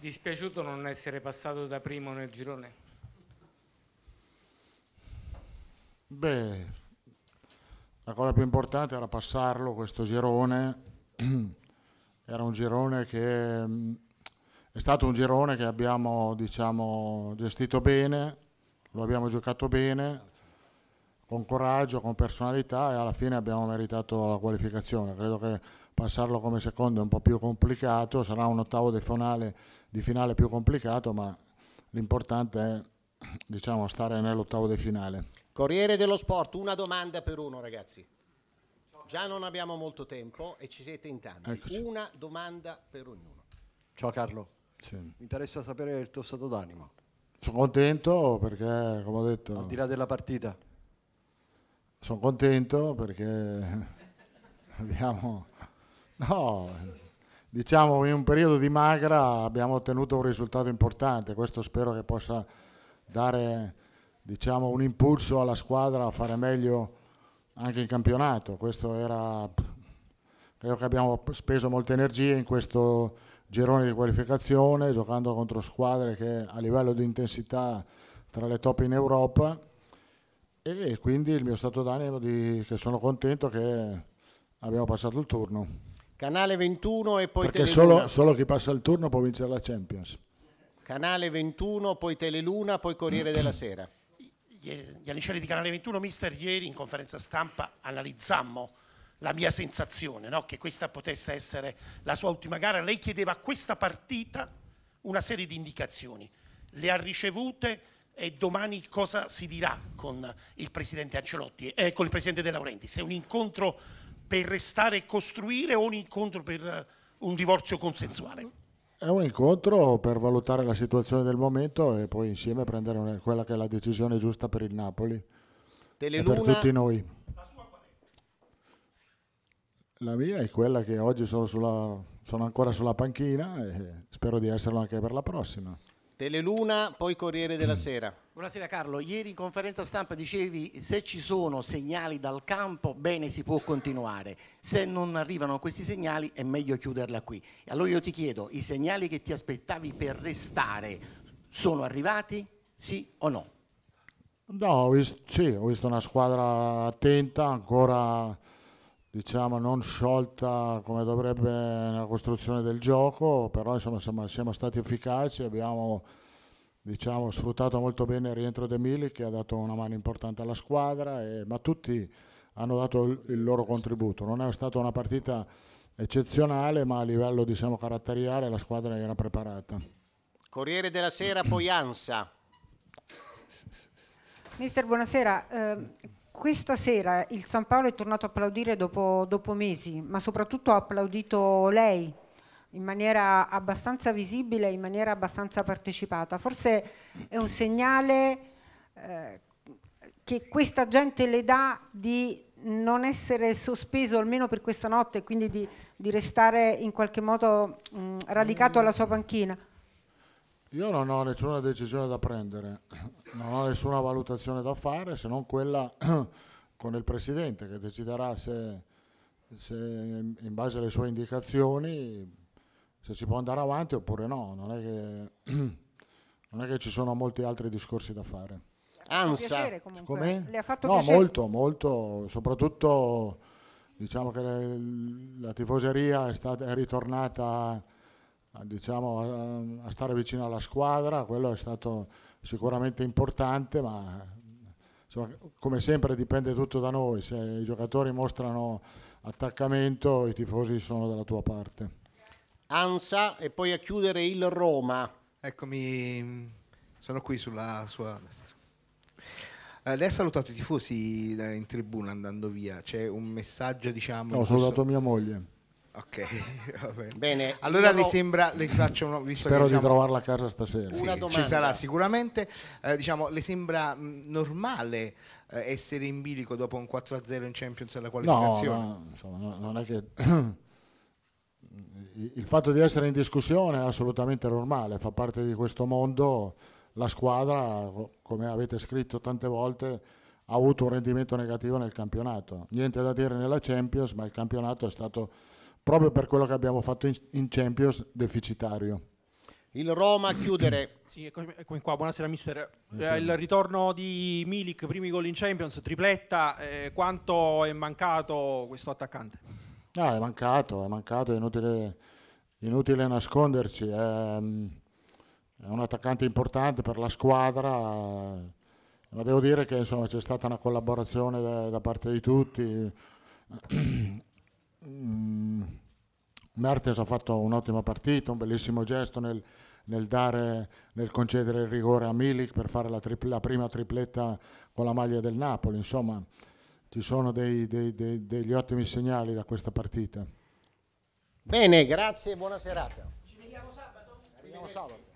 Dispiaciuto non essere passato da primo nel girone? Beh, la cosa più importante era passarlo questo girone. Era un girone che mm, è stato un girone che abbiamo diciamo, gestito bene, lo abbiamo giocato bene, con coraggio, con personalità e alla fine abbiamo meritato la qualificazione. Credo che passarlo come secondo è un po' più complicato, sarà un ottavo di finale, di finale più complicato, ma l'importante è diciamo, stare nell'ottavo di finale. Corriere dello Sport, una domanda per uno ragazzi. Già non abbiamo molto tempo e ci siete in tanti. Eccoci. Una domanda per ognuno. Ciao Carlo, sì. mi interessa sapere il tuo stato d'animo. Sono contento perché, come ho detto... Al di là della partita. Sono contento perché abbiamo No, diciamo in un periodo di magra abbiamo ottenuto un risultato importante, questo spero che possa dare diciamo, un impulso alla squadra a fare meglio anche in campionato, questo era, credo che abbiamo speso molta energia in questo girone di qualificazione, giocando contro squadre che a livello di intensità tra le top in Europa e quindi il mio stato d'animo di, che sono contento che abbiamo passato il turno. Canale 21 e poi Perché Teleluna. Solo, solo chi passa il turno può vincere la Champions. Canale 21, poi Teleluna, poi Corriere della Sera. Gli amici di Canale 21, mister, ieri in conferenza stampa analizzammo la mia sensazione, no? che questa potesse essere la sua ultima gara. Lei chiedeva a questa partita una serie di indicazioni, le ha ricevute e domani cosa si dirà con il presidente Ancelotti, eh, con il presidente De Laurenti? Se un incontro per restare e costruire o un incontro per eh, un divorzio consensuale? È un incontro per valutare la situazione del momento e poi insieme prendere una, quella che è la decisione giusta per il Napoli Teleluna... e per tutti noi. La, mia è quella che oggi sono, sulla, sono ancora sulla panchina e spero di esserlo anche per la prossima. Teleluna, poi Corriere della mm. Sera. Buonasera Carlo, ieri in conferenza stampa dicevi se ci sono segnali dal campo bene si può continuare, se non arrivano questi segnali è meglio chiuderla qui. Allora io ti chiedo, i segnali che ti aspettavi per restare sono arrivati? Sì o no? No, ho visto, sì, ho visto una squadra attenta, ancora diciamo non sciolta come dovrebbe nella costruzione del gioco, però insomma siamo, siamo stati efficaci, abbiamo diciamo, sfruttato molto bene il rientro De Mili che ha dato una mano importante alla squadra, e, ma tutti hanno dato il, il loro contributo. Non è stata una partita eccezionale, ma a livello diciamo, caratteriale la squadra era preparata. Corriere della Sera, poi Ansa. Mister, buonasera. Eh, questa sera il San Paolo è tornato a applaudire dopo, dopo mesi, ma soprattutto ha applaudito lei in maniera abbastanza visibile, in maniera abbastanza partecipata. Forse è un segnale eh, che questa gente le dà di non essere sospeso almeno per questa notte, e quindi di, di restare in qualche modo mh, radicato alla sua panchina. Io non ho nessuna decisione da prendere, non ho nessuna valutazione da fare se non quella con il Presidente che deciderà se, se in base alle sue indicazioni se si può andare avanti oppure no, non è che, non è che ci sono molti altri discorsi da fare. Ansa, ah, come? Le ha fatto no, piacere. molto, molto, soprattutto diciamo che la tifoseria è, stata, è ritornata Ah, diciamo, ehm, a stare vicino alla squadra, quello è stato sicuramente importante, ma insomma, come sempre dipende tutto da noi, se i giocatori mostrano attaccamento i tifosi sono dalla tua parte. Ansa e poi a chiudere il Roma. Eccomi, sono qui sulla sua destra. Eh, lei ha salutato i tifosi in tribuna andando via, c'è un messaggio diciamo... No, ho salutato questo... mia moglie. Ok, va bene. allora le sembra, le faccio uno, visto Spero che, diciamo, di trovarla a casa stasera. Sì, ci sarà sicuramente. Eh, diciamo, le sembra normale eh, essere in bilico dopo un 4-0 in Champions alla qualificazione? No, no insomma, no, non è che... Il fatto di essere in discussione è assolutamente normale, fa parte di questo mondo. La squadra, come avete scritto tante volte, ha avuto un rendimento negativo nel campionato. Niente da dire nella Champions, ma il campionato è stato proprio per quello che abbiamo fatto in, in Champions deficitario. Il Roma a chiudere Sì, eccomi qua, buonasera mister. Eh, il ritorno di Milik, primi gol in Champions, tripletta, eh, quanto è mancato questo attaccante? Ah, è mancato, è mancato, è inutile, inutile nasconderci, è, mm, è, un attaccante importante per la squadra, eh, ma devo dire che c'è stata una collaborazione da, da parte di tutti, mh, mm, Mertes ha fatto un'ottima partita, un bellissimo gesto nel, nel, dare, nel, concedere il rigore a Milik per fare la, tripl- la, prima tripletta con la maglia del Napoli. Insomma, ci sono dei, dei, dei, degli ottimi segnali da questa partita. Bene, grazie e buona serata. Ci vediamo sabato. Ci vediamo sabato.